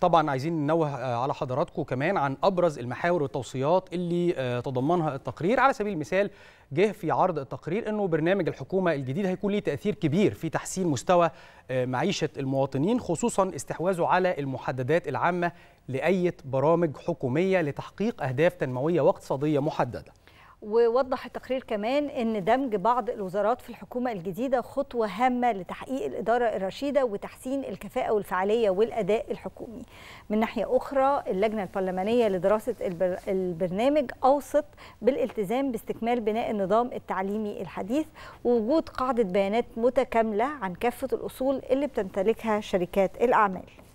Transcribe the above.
طبعا عايزين ننوه آه، على حضراتكم كمان عن ابرز المحاور والتوصيات اللي آه، تضمنها التقرير على سبيل المثال جه في عرض التقرير انه برنامج الحكومه الجديد هيكون ليه تاثير كبير في تحسين مستوى آه، معيشه المواطنين خصوصا استحواذه على المحددات العامه لاي برامج حكوميه لتحقيق اهداف تنمويه واقتصاديه محدده ووضح التقرير كمان ان دمج بعض الوزارات في الحكومه الجديده خطوه هامه لتحقيق الاداره الرشيده وتحسين الكفاءه والفعاليه والاداء الحكومي. من ناحيه اخرى اللجنه البرلمانيه لدراسه البرنامج اوصت بالالتزام باستكمال بناء النظام التعليمي الحديث ووجود قاعده بيانات متكامله عن كافه الاصول اللي بتمتلكها شركات الاعمال.